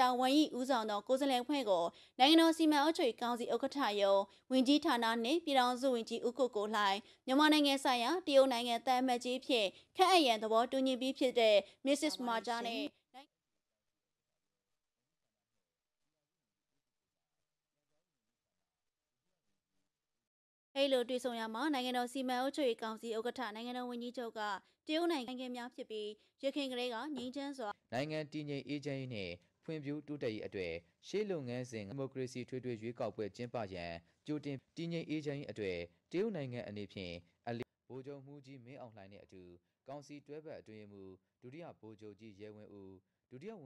တာဝန်ဤဦးဆောင်သောကိုယ်စားလှယ်ဖွဲ့ကိုနိုင်ငံတော်စီမံအုပ်ချုပ်ရေးကောင်စီဥက္ကဋ္ဌယုံဝင်ကြီးဌာနနှင့်ပြည်ထောင်စုဝင်ကြီးဦးကိုကိုလှိုင်မြန်မာနိုင်ငံဆိုင်ရာတရုတ်နိုင်ငံတန်အမတ်ကြီးဖြင့်ခန့်အပ်ရန်သဘောတူညီပြီးဖြစ်တဲ့ Mrs. Marja နှင့်အဲ့လိုတွေ့ဆုံရမှာနိုင်ငံတော်စီမံအုပ်ချုပ်ရေးကောင်စီဥက္ကဋ္ဌနိုင်ငံတော်ဝန်ကြီးချုပ်ကတရုတ်နိုင်ငံများဖြစ်ပြီးရခိုင်ကလေးကငြိမ်းချမ်းစွာနိုင်ငံတည်ငြိမ်အေးချမ်းရေးနဲ့ဖွံ့ဖြိုးတိုးတက်ရေးအတွက်ရှေ့လုပ်ငန်းစဉ်ဒီမိုကရေစီထွေထွေရွေးကောက်ပွဲကျင်းပရန်ကြိုတင်တည်ငြိမ်အေးချမ်းရေးအတွက်တရုတ်နိုင်ငံအနေဖြင့်အလီဗိုလ်ချုပ်မှုကြီးမင်းအောင်လှိုင်နဲ့အတူကောင်စီတွဲဘက်အတွင်းမှုဒုတိယဗိုလ်ချုပ်ကြီးရဲဝင်းဦး缅甸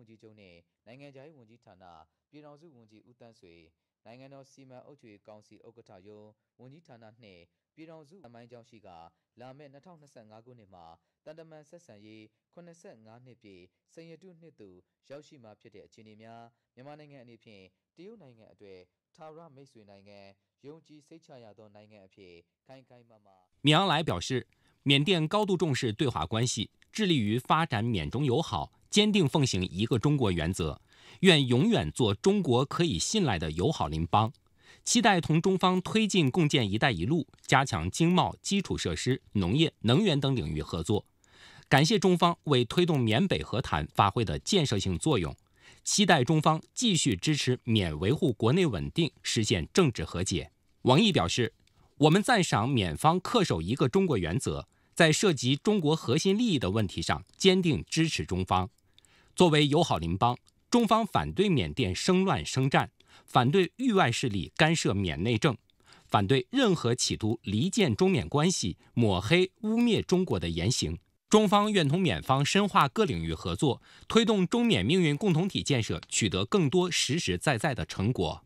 表示，缅甸高度重视对华关系，致力于发展缅中友好。坚定奉行一个中国原则，愿永远做中国可以信赖的友好邻邦，期待同中方推进共建“一带一路”，加强经贸、基础设施、农业、能源等领域合作。感谢中方为推动缅北和谈发挥的建设性作用，期待中方继续支持缅维护国内稳定，实现政治和解。王毅表示，我们赞赏缅方恪守一个中国原则，在涉及中国核心利益的问题上坚定支持中方。作为友好邻邦，中方反对缅甸生乱生战，反对域外势力干涉缅内政，反对任何企图离间中缅关系、抹黑污蔑中国的言行。中方愿同缅方深化各领域合作，推动中缅命运共同体建设，取得更多实实在在的成果。